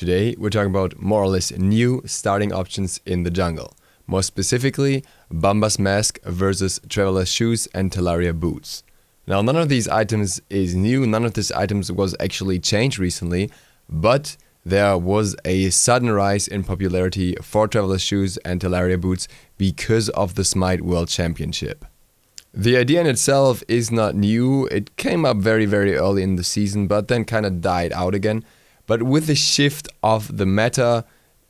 Today, we're talking about more or less new starting options in the jungle. More specifically, Bamba's Mask versus Traveler's Shoes and Talaria Boots. Now, none of these items is new, none of these items was actually changed recently, but there was a sudden rise in popularity for Traveler's Shoes and Talaria Boots because of the Smite World Championship. The idea in itself is not new, it came up very, very early in the season, but then kind of died out again. But with the shift of the meta,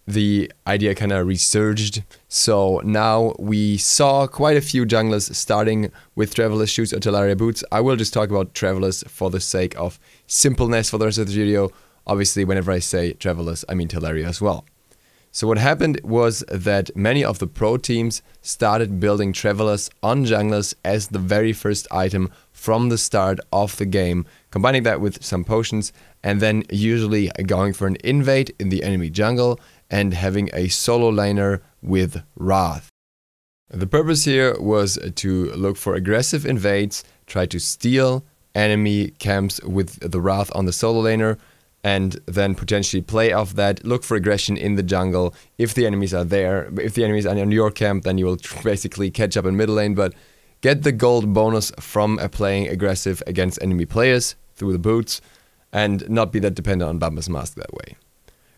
the idea kind of resurged. So now we saw quite a few junglers starting with Traveler's Shoes or Talaria Boots. I will just talk about Travelers for the sake of simpleness for the rest of the video. Obviously, whenever I say Travelers, I mean Talaria as well. So what happened was that many of the pro teams started building Travelers on junglers as the very first item from the start of the game, combining that with some potions, and then usually going for an invade in the enemy jungle and having a solo laner with Wrath. The purpose here was to look for aggressive invades, try to steal enemy camps with the Wrath on the solo laner, and then potentially play off that, look for aggression in the jungle. If the enemies are there, if the enemies are in your camp, then you will basically catch up in middle lane, but Get the gold bonus from playing aggressive against enemy players through the boots and not be that dependent on Bumper's Mask that way.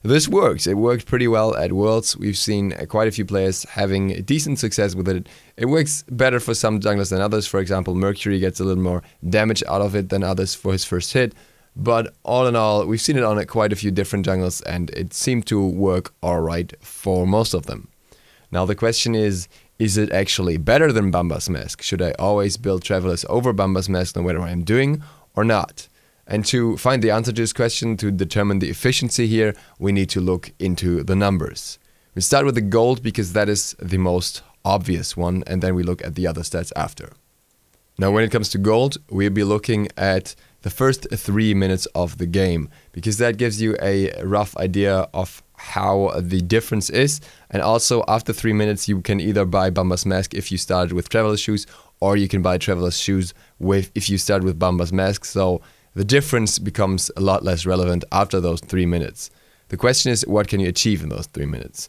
This works. It worked pretty well at Worlds. We've seen uh, quite a few players having decent success with it. It works better for some junglers than others. For example, Mercury gets a little more damage out of it than others for his first hit. But all in all, we've seen it on uh, quite a few different jungles and it seemed to work alright for most of them. Now the question is, is it actually better than Bamba's Mask? Should I always build Travelers over Bamba's Mask no matter what I'm doing or not? And to find the answer to this question, to determine the efficiency here, we need to look into the numbers. We start with the gold because that is the most obvious one, and then we look at the other stats after. Now, when it comes to gold, we'll be looking at the first three minutes of the game because that gives you a rough idea of how the difference is. And also after three minutes, you can either buy Bamba's mask if you started with traveler shoes, or you can buy traveler's shoes with if you start with Bamba's mask. So the difference becomes a lot less relevant after those three minutes. The question is, what can you achieve in those three minutes?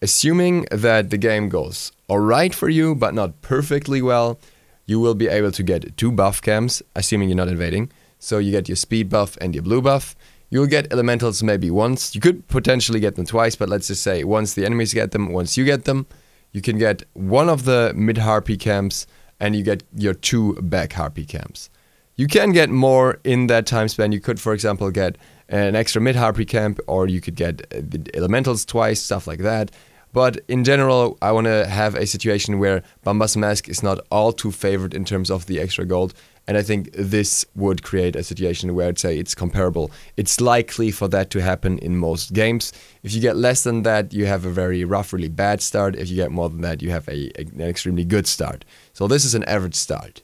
Assuming that the game goes alright for you, but not perfectly well, you will be able to get two buff camps, assuming you're not invading. So you get your speed buff and your blue buff. You'll get elementals maybe once. You could potentially get them twice, but let's just say once the enemies get them, once you get them, you can get one of the mid harpy camps and you get your two back harpy camps. You can get more in that time span. You could, for example, get an extra mid harpy camp, or you could get uh, the elementals twice, stuff like that. But in general, I want to have a situation where Bambas Mask is not all too favored in terms of the extra gold. And I think this would create a situation where I'd say it's comparable. It's likely for that to happen in most games. If you get less than that, you have a very rough, really bad start. If you get more than that, you have a, a, an extremely good start. So this is an average start.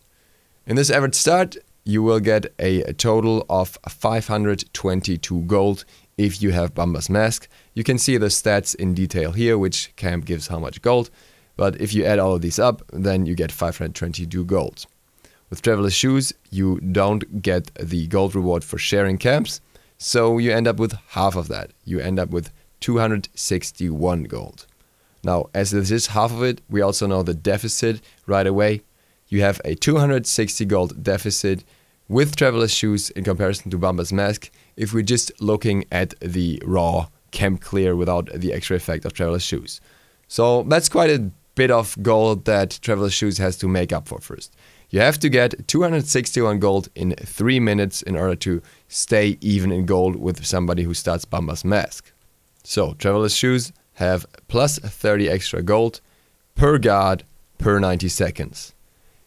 In this average start, you will get a, a total of 522 gold if you have Bamba's Mask. You can see the stats in detail here, which camp gives how much gold. But if you add all of these up, then you get 522 gold. With Traveler's Shoes, you don't get the gold reward for sharing camps, so you end up with half of that. You end up with 261 gold. Now, as this is half of it, we also know the deficit right away. You have a 260 gold deficit with Traveler's Shoes in comparison to Bamba's Mask if we're just looking at the raw camp clear without the extra effect of Traveler's Shoes. So that's quite a bit of gold that Traveler's Shoes has to make up for first. You have to get 261 gold in 3 minutes in order to stay even in gold with somebody who starts Bamba's Mask. So, Traveler's Shoes have plus 30 extra gold per guard per 90 seconds.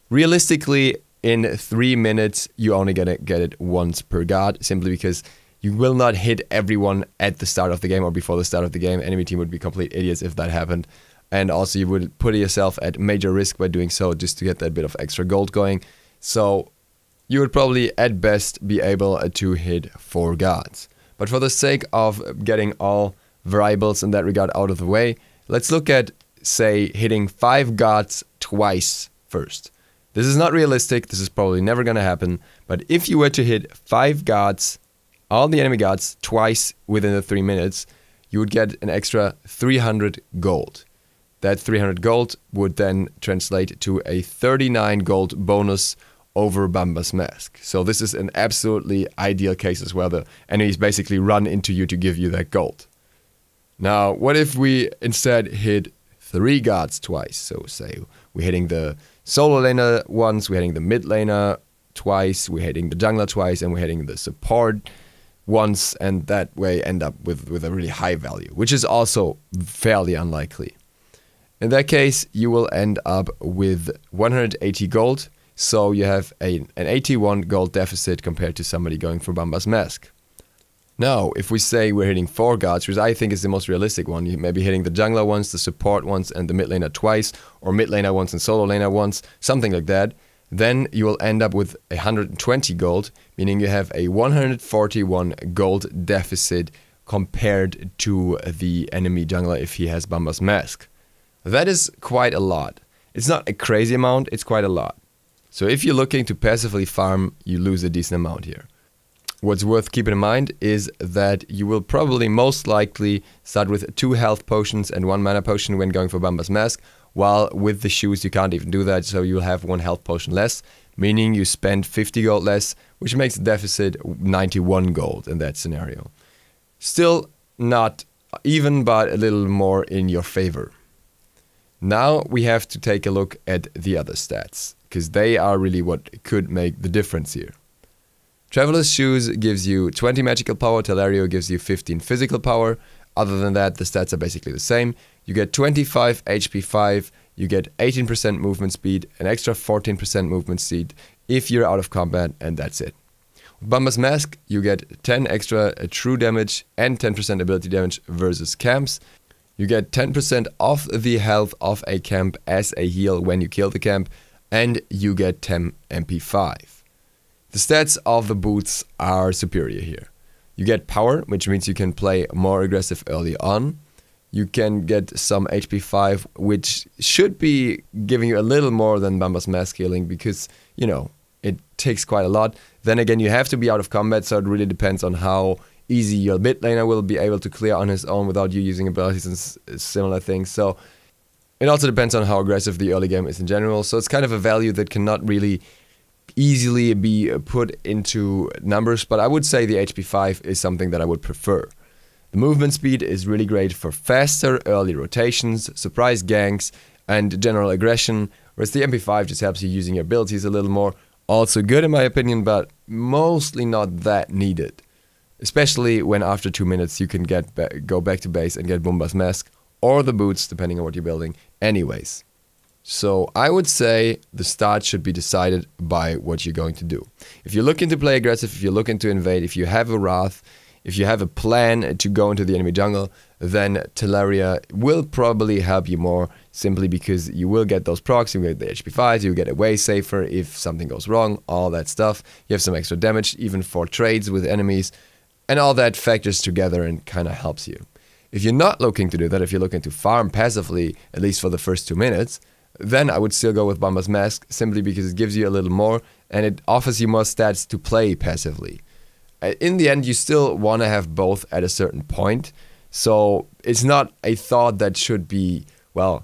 Realistically, in 3 minutes, you only gonna get it once per guard, simply because you will not hit everyone at the start of the game or before the start of the game. Enemy team would be complete idiots if that happened and also you would put yourself at major risk by doing so just to get that bit of extra gold going. So you would probably at best be able to hit four guards. But for the sake of getting all variables in that regard out of the way, let's look at, say, hitting five guards twice first. This is not realistic, this is probably never gonna happen, but if you were to hit five guards, all the enemy guards, twice within the three minutes, you would get an extra 300 gold. That 300 gold would then translate to a 39 gold bonus over Bamba's mask. So this is an absolutely ideal case as well. The enemies basically run into you to give you that gold. Now, what if we instead hit three guards twice? So say we're hitting the solo laner once, we're hitting the mid laner twice, we're hitting the jungler twice, and we're hitting the support once, and that way end up with, with a really high value, which is also fairly unlikely. In that case, you will end up with 180 gold, so you have a, an 81 gold deficit compared to somebody going for Bamba's Mask. Now, if we say we're hitting four guards, which I think is the most realistic one, you may be hitting the jungler once, the support once, and the mid laner twice, or mid laner once and solo laner once, something like that, then you will end up with 120 gold, meaning you have a 141 gold deficit compared to the enemy jungler if he has Bamba's Mask. That is quite a lot. It's not a crazy amount, it's quite a lot. So if you're looking to passively farm, you lose a decent amount here. What's worth keeping in mind is that you will probably most likely start with two health potions and one mana potion when going for Bamba's Mask, while with the shoes you can't even do that, so you'll have one health potion less, meaning you spend 50 gold less, which makes the deficit 91 gold in that scenario. Still not even, but a little more in your favor. Now we have to take a look at the other stats, because they are really what could make the difference here. Traveler's Shoes gives you 20 magical power, Telerio gives you 15 physical power. Other than that, the stats are basically the same. You get 25 HP 5, you get 18% movement speed, an extra 14% movement speed if you're out of combat, and that's it. Bomber's Bumba's Mask, you get 10 extra uh, true damage and 10% ability damage versus camps, you get 10% of the health of a camp as a heal when you kill the camp, and you get 10 MP5. The stats of the boots are superior here. You get power, which means you can play more aggressive early on. You can get some HP 5, which should be giving you a little more than Bamba's Mass Healing because, you know, it takes quite a lot. Then again, you have to be out of combat, so it really depends on how easy. Your mid laner will be able to clear on his own without you using abilities and similar things. So it also depends on how aggressive the early game is in general. So it's kind of a value that cannot really easily be put into numbers, but I would say the HP 5 is something that I would prefer. The movement speed is really great for faster early rotations, surprise ganks, and general aggression, whereas the MP5 just helps you using your abilities a little more. Also good in my opinion, but mostly not that needed especially when after two minutes you can get ba go back to base and get Bumba's mask or the boots, depending on what you're building, anyways. So I would say the start should be decided by what you're going to do. If you're looking to play aggressive, if you're looking to invade, if you have a Wrath, if you have a plan to go into the enemy jungle, then Teleria will probably help you more simply because you will get those procs, you get the HP 5s, you get away safer if something goes wrong, all that stuff. You have some extra damage even for trades with enemies. And all that factors together and kind of helps you. If you're not looking to do that, if you're looking to farm passively, at least for the first two minutes, then I would still go with Bamba's Mask simply because it gives you a little more and it offers you more stats to play passively. In the end, you still want to have both at a certain point. So it's not a thought that should be, well,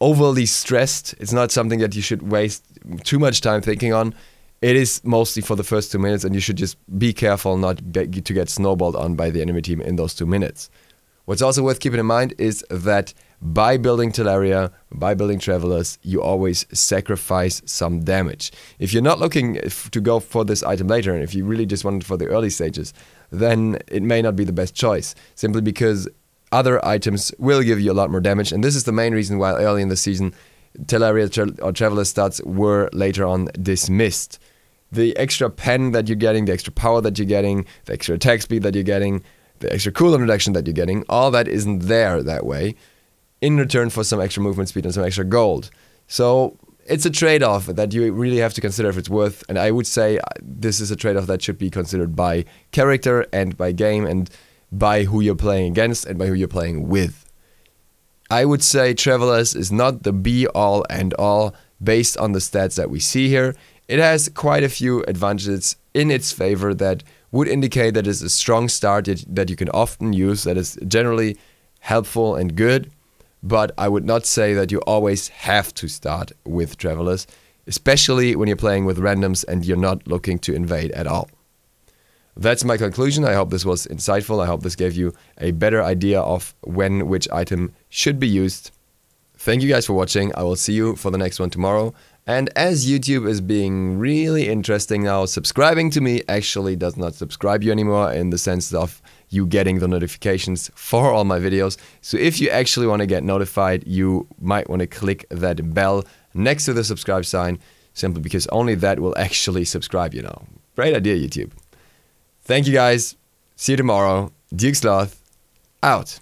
overly stressed. It's not something that you should waste too much time thinking on it is mostly for the first two minutes, and you should just be careful not get, to get snowballed on by the enemy team in those two minutes. What's also worth keeping in mind is that by building Teleria, by building Travelers, you always sacrifice some damage. If you're not looking to go for this item later, and if you really just want it for the early stages, then it may not be the best choice, simply because other items will give you a lot more damage, and this is the main reason why early in the season Teleria or Traveler stats were later on dismissed the extra pen that you're getting, the extra power that you're getting, the extra attack speed that you're getting, the extra cooldown reduction that you're getting, all that isn't there that way in return for some extra movement speed and some extra gold. So it's a trade off that you really have to consider if it's worth. And I would say uh, this is a trade off that should be considered by character and by game and by who you're playing against and by who you're playing with. I would say Travelers is not the be all and all based on the stats that we see here. It has quite a few advantages in its favor that would indicate that it's a strong start that you can often use, that is generally helpful and good. But I would not say that you always have to start with Travelers, especially when you're playing with randoms and you're not looking to invade at all. That's my conclusion. I hope this was insightful. I hope this gave you a better idea of when which item should be used. Thank you guys for watching. I will see you for the next one tomorrow. And as YouTube is being really interesting now, subscribing to me actually does not subscribe you anymore in the sense of you getting the notifications for all my videos. So if you actually want to get notified, you might want to click that bell next to the subscribe sign simply because only that will actually subscribe you now. Great idea, YouTube. Thank you guys. See you tomorrow. Duke Sloth out.